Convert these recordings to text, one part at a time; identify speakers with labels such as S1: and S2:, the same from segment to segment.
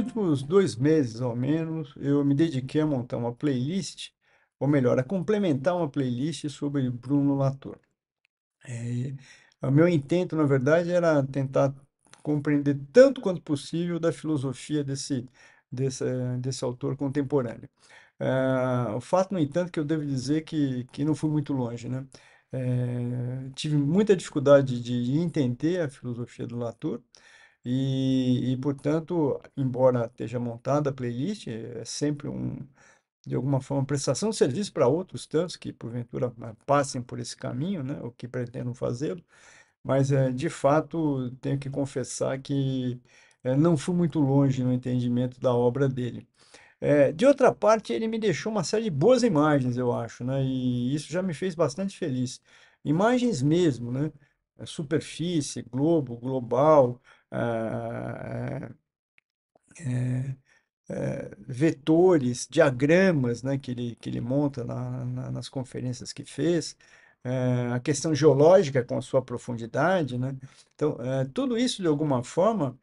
S1: últimos dois meses, ao menos, eu me dediquei a montar uma playlist, ou melhor, a complementar uma playlist sobre Bruno Latour. É, o meu intento, na verdade, era tentar compreender tanto quanto possível da filosofia desse, desse, desse autor contemporâneo. É, o fato, no entanto, que eu devo dizer que, que não fui muito longe, né? É, tive muita dificuldade de entender a filosofia do Latour, e, e, portanto, embora esteja montada a playlist, é sempre um, de alguma forma, prestação de serviço para outros tantos que, porventura, ah, passem por esse caminho, né, ou que pretendam fazê-lo. Mas, é, de fato, tenho que confessar que é, não fui muito longe no entendimento da obra dele. É, de outra parte, ele me deixou uma série de boas imagens, eu acho, né, e isso já me fez bastante feliz. Imagens mesmo, né, é superfície, globo, global, é, é, vetores, diagramas né, que, ele, que ele monta na, na, nas conferências que fez, é, a questão geológica com a sua profundidade. Né? Então, tudo isso, de alguma forma,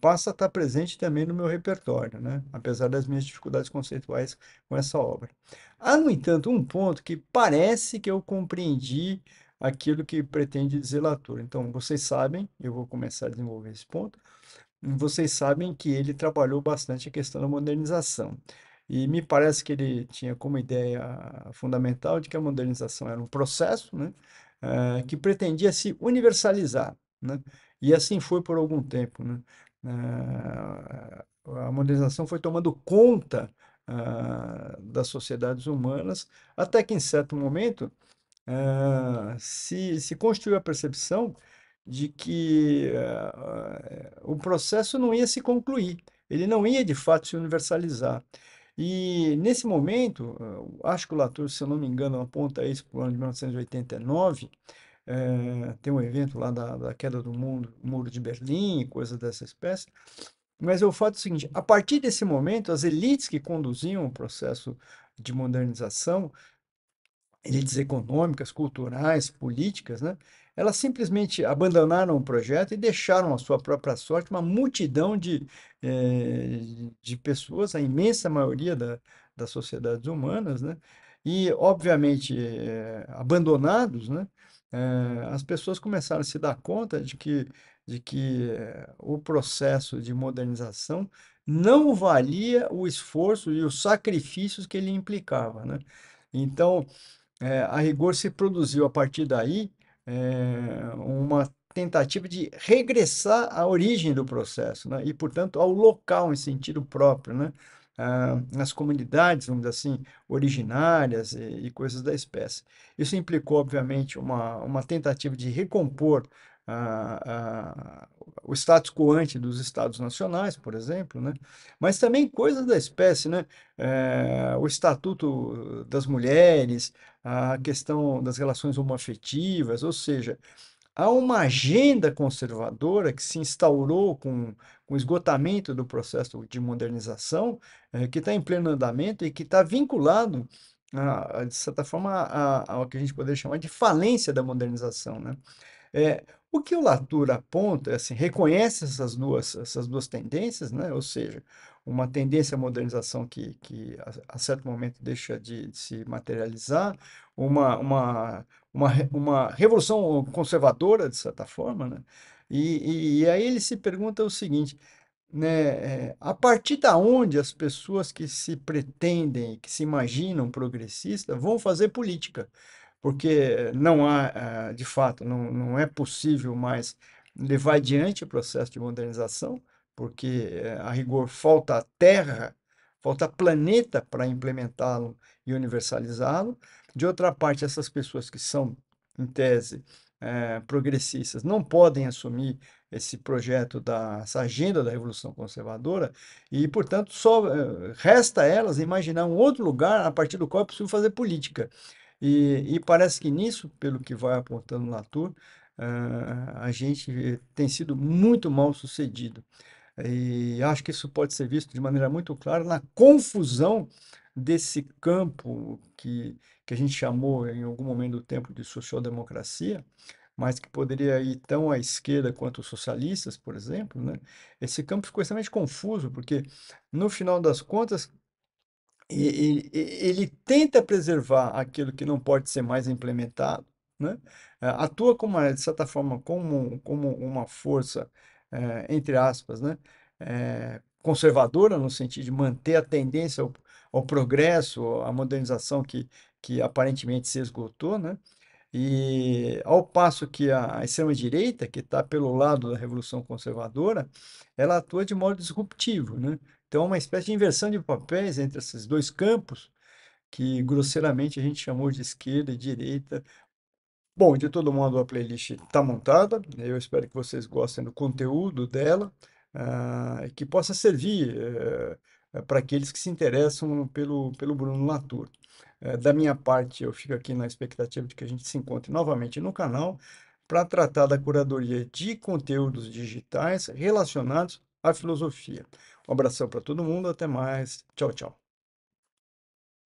S1: passa a estar presente também no meu repertório, né? apesar das minhas dificuldades conceituais com essa obra. Há, no entanto, um ponto que parece que eu compreendi aquilo que pretende dizer Latour. Então, vocês sabem, eu vou começar a desenvolver esse ponto, vocês sabem que ele trabalhou bastante a questão da modernização. E me parece que ele tinha como ideia fundamental de que a modernização era um processo né, uh, que pretendia se universalizar. Né? E assim foi por algum tempo. Né? Uh, a modernização foi tomando conta uh, das sociedades humanas, até que em certo momento uh, se, se construiu a percepção de que uh, o processo não ia se concluir, ele não ia de fato se universalizar. E nesse momento, acho que o Latour, se eu não me engano, aponta isso para o ano de 1989, eh, tem um evento lá da, da queda do mundo, muro de Berlim, coisa dessa espécie. Mas é o fato é o seguinte: a partir desse momento, as elites que conduziam o processo de modernização elites econômicas, culturais, políticas, né? elas simplesmente abandonaram o projeto e deixaram a sua própria sorte uma multidão de, eh, de pessoas, a imensa maioria da, das sociedades humanas, né? e, obviamente, eh, abandonados, né? Eh, as pessoas começaram a se dar conta de que, de que o processo de modernização não valia o esforço e os sacrifícios que ele implicava. Né? Então, é, a rigor se produziu a partir daí é, uma tentativa de regressar à origem do processo, né? e, portanto, ao local em sentido próprio, né? nas comunidades, vamos dizer assim, originárias e, e, coisas da espécie. Isso implicou, obviamente, uma, uma tentativa de recompor a, a, o status quo ante dos estados nacionais, por exemplo, né? mas também coisas da espécie, né? É, o estatuto das mulheres, a questão das relações homoafetivas, ou seja, há uma agenda conservadora que se instaurou com, com o esgotamento do processo de modernização, é, que está em pleno andamento e que está vinculado a, de certa forma, ao que a gente poderia chamar de falência da modernização, né? É, o que o Latour aponta, é, assim, reconhece essas duas, essas duas tendências, né? ou seja, uma tendência à modernização que, que a, a certo momento deixa de, de, se materializar, uma, uma, uma, uma revolução conservadora, de certa forma, né? e, e, e aí ele se pergunta o seguinte, né, eh, a partir da onde as pessoas que se pretendem, que se imaginam progressistas, vão fazer política? porque não há, ah, de fato, não, não é possível mais levar adiante o processo de modernização, porque eh, a rigor falta terra, falta planeta para implementá-lo e universalizá-lo. De outra parte, essas pessoas que são, em tese, eh, progressistas não podem assumir esse projeto, da, essa agenda da Revolução Conservadora, e, portanto, só eh, resta a elas imaginar um outro lugar a partir do qual é possível fazer política. E, e parece que nisso, pelo que vai apontando Latour, uh, ah, a gente tem sido muito mal sucedido. E acho que isso pode ser visto de maneira muito clara na confusão desse campo que, que a gente chamou em algum momento do tempo de social-democracia, mas que poderia ir tão à esquerda quanto os socialistas, por exemplo, né? esse campo ficou extremamente confuso, porque no final das contas, ele, ele tenta preservar aquilo que não pode ser mais implementado, né? É, atua como, de certa forma como, como uma força, é, entre aspas, né? É, conservadora, no sentido de manter a tendência ao, ao progresso, à modernização que, que aparentemente se esgotou, né? E ao passo que a, a extrema-direita, que está pelo lado da revolução conservadora, ela atua de modo disruptivo, né? Então, é uma espécie de inversão de papéis entre esses dois campos, que grosseiramente a gente chamou de esquerda e direita. Bom, de todo modo, a playlist está montada. Né? Eu espero que vocês gostem do conteúdo dela, uh, que possa servir uh, para aqueles que se interessam pelo, pelo Bruno Latour. É, da minha parte, eu fico aqui na expectativa de que a gente se encontre novamente no canal para tratar da curadoria de conteúdos digitais relacionados a filosofia. Um abração para todo mundo, até mais. Tchau, tchau.